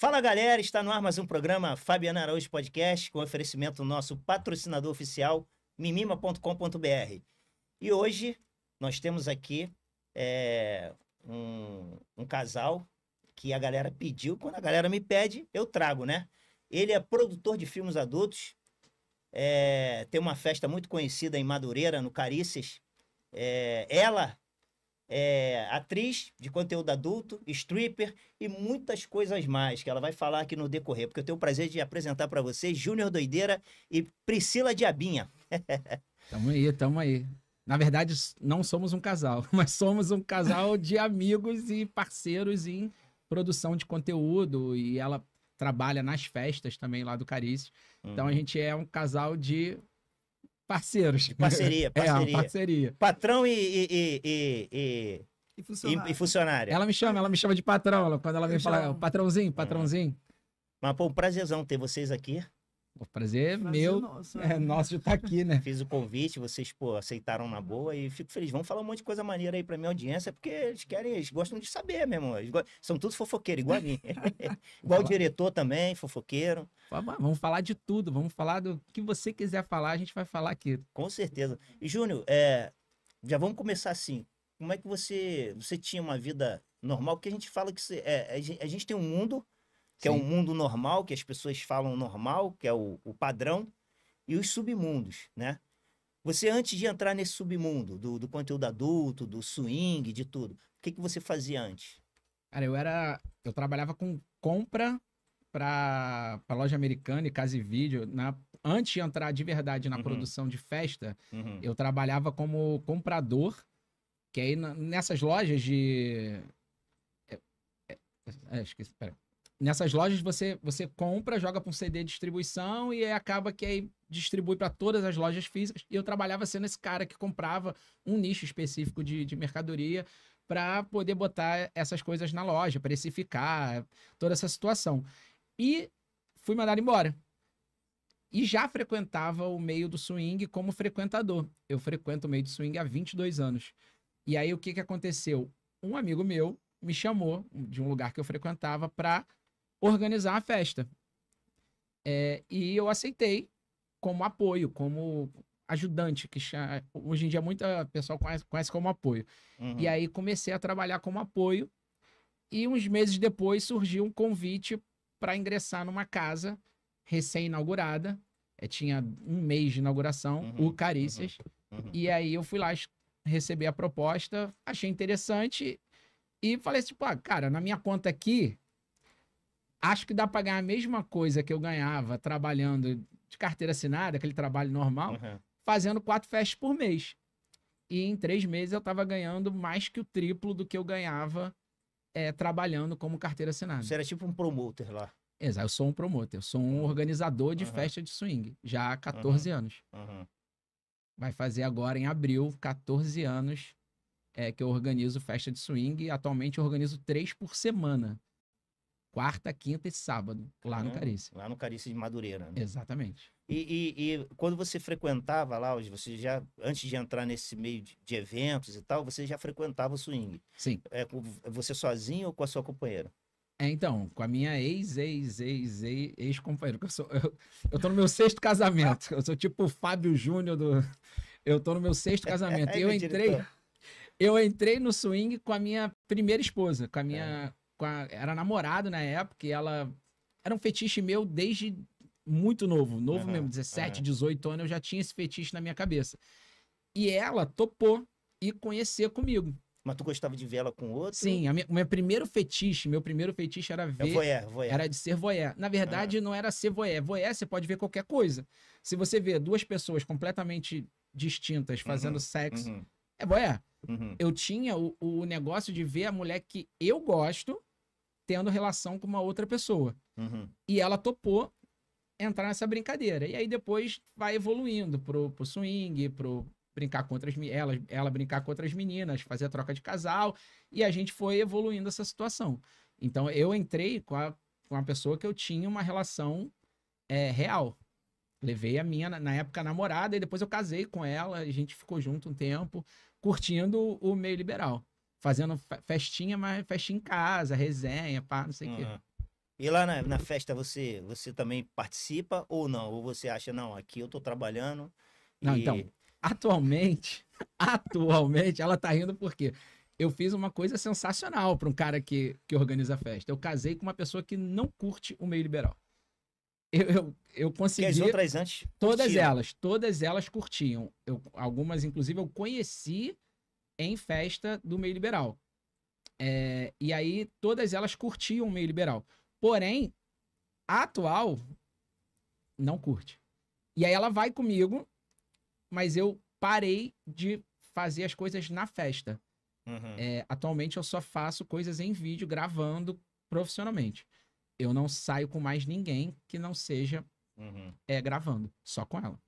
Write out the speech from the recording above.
Fala galera, está no ar mais um programa Fabiana Araújo Podcast, com oferecimento do nosso patrocinador oficial, mimima.com.br. E hoje nós temos aqui é, um, um casal que a galera pediu. Quando a galera me pede, eu trago, né? Ele é produtor de filmes adultos, é, tem uma festa muito conhecida em Madureira, no Carícias. É, ela é, atriz de conteúdo adulto, stripper e muitas coisas mais que ela vai falar aqui no decorrer, porque eu tenho o prazer de apresentar para vocês Júnior Doideira e Priscila Diabinha. tamo aí, tamo aí. Na verdade, não somos um casal, mas somos um casal de amigos e parceiros em produção de conteúdo e ela trabalha nas festas também lá do Carice. Uhum. Então a uhum. gente é um casal de Parceiros. Parceria, é, parceria. É, parceria. Patrão e, e, e, e... E funcionária. E, e funcionária. Ela me chama, ela me chama de patrão. quando ela vem falar, patrãozinho, é. patrãozinho. Mas, pô, um prazerzão ter vocês aqui. O prazer, prazer meu, nosso, é, é nosso de estar tá aqui, né? Fiz o convite, vocês, pô, aceitaram na boa e fico feliz. Vamos falar um monte de coisa maneira aí pra minha audiência, porque eles querem, eles gostam de saber mesmo. Go... são todos fofoqueiros, igual a mim. igual o diretor também, fofoqueiro. Vamos falar de tudo, vamos falar do que você quiser falar, a gente vai falar aqui. Com certeza. E, Júnior, é... já vamos começar assim. Como é que você, você tinha uma vida normal? Porque a gente fala que você, é, a gente tem um mundo que é Sim. é o mundo normal, que as pessoas falam normal, que é o, o padrão, e os submundos, né? Você, antes de entrar nesse submundo do, do conteúdo adulto, do swing, de tudo, o que, que você fazia antes? Cara, eu era. Eu trabalhava com compra para loja americana e casa e vídeo. Na, antes de entrar de verdade na uhum. produção de festa, uhum. eu trabalhava como comprador. Que aí nessas lojas de. É, é, é, esqueci, peraí nessas lojas você você compra, joga para um CD de distribuição e acaba que aí distribui para todas as lojas físicas. E eu trabalhava sendo esse cara que comprava um nicho específico de, de mercadoria para poder botar essas coisas na loja, precificar, toda essa situação. E fui mandado embora. E já frequentava o meio do swing como frequentador. Eu frequento o meio do swing há 22 anos. E aí o que, que aconteceu? Um amigo meu me chamou de um lugar que eu frequentava para organizar a festa. É, e eu aceitei como apoio, como ajudante, que hoje em dia muita pessoa conhece, conhece como apoio. Uhum. E aí comecei a trabalhar como apoio. E uns meses depois surgiu um convite para ingressar numa casa recém-inaugurada. É, tinha um mês de inauguração, uhum. o uhum, Carícias. Uhum. E aí eu fui lá receber a proposta, achei interessante e falei assim, tipo, ah, cara, na minha conta aqui acho que dá para ganhar a mesma coisa que eu ganhava trabalhando de carteira assinada, aquele trabalho normal, uhum. fazendo quatro festas por mês. E em três meses eu estava ganhando mais que o triplo do que eu ganhava é, trabalhando como carteira assinada. Você era tipo um promoter lá. Exato, eu sou um promoter, eu sou um organizador de uhum. festa de swing, já há 14 uhum. anos. Vai fazer agora em abril, 14 anos é, que eu organizo festa de swing. Atualmente eu organizo três por semana quarta, quinta e sábado, lá uhum, no Carice. Lá no Carice de Madureira. Né? Exatamente. E, e, e, quando você frequentava lá, você já, antes de entrar nesse meio de, eventos e tal, você já frequentava o swing? Sim. É, você sozinho ou com a sua companheira? É, então, com a minha ex, ex, ex, ex, ex companheira, eu, sou, eu, eu tô no meu sexto casamento, eu sou tipo o Fábio Júnior do... Eu tô no meu sexto é, casamento, é, eu entrei... Diretor. Eu entrei no swing com a minha primeira esposa, com a minha é a, era namorado na época e ela era um fetiche meu desde muito novo, novo uhum, mesmo, 17, uhum. 18 anos, eu já tinha esse fetiche na minha cabeça. E ela topou e conhecer comigo. Mas tu gostava de ver ela com outro? Sim, a minha, o meu primeiro fetiche, meu primeiro fetiche era é ver. É voyeur, voyeur. Era de ser voyeur. Na verdade, uhum. não era ser voyeur. Voyeur, você pode ver qualquer coisa. Se você vê duas pessoas completamente distintas fazendo uhum, sexo, uhum. é voyeur. Uhum. Eu tinha o, o negócio de ver a mulher que eu gosto tendo relação com uma outra pessoa. Uhum. E ela topou entrar nessa brincadeira. E aí depois vai evoluindo pro, pro swing, pro brincar com outras ela, ela brincar com outras meninas, fazer a troca de casal, e a gente foi evoluindo essa situação. Então eu entrei com a com uma pessoa que eu tinha uma relação é, real. Levei a minha, na época, namorada, e depois eu casei com ela, a gente ficou junto um tempo, curtindo o meio liberal fazendo festinha, mas festinha em casa, resenha, pá, não sei o uhum. quê. E lá na, na, festa você, você também participa ou não? Ou você acha, não, aqui eu tô trabalhando. Não, e... então, atualmente, atualmente, ela tá rindo porque eu fiz uma coisa sensacional para um cara que, que organiza festa. Eu casei com uma pessoa que não curte o meio liberal. Eu, eu, eu consegui. Porque as outras antes. Todas curtiam. elas, todas elas curtiam. Eu, algumas, inclusive, eu conheci em festa do meio liberal. É, e aí todas elas curtiam o meio liberal. Porém, a atual não curte. E aí ela vai comigo, mas eu parei de fazer as coisas na festa. Uhum. É, atualmente eu só faço coisas em vídeo, gravando profissionalmente. Eu não saio com mais ninguém que não seja uhum. é, gravando, só com ela.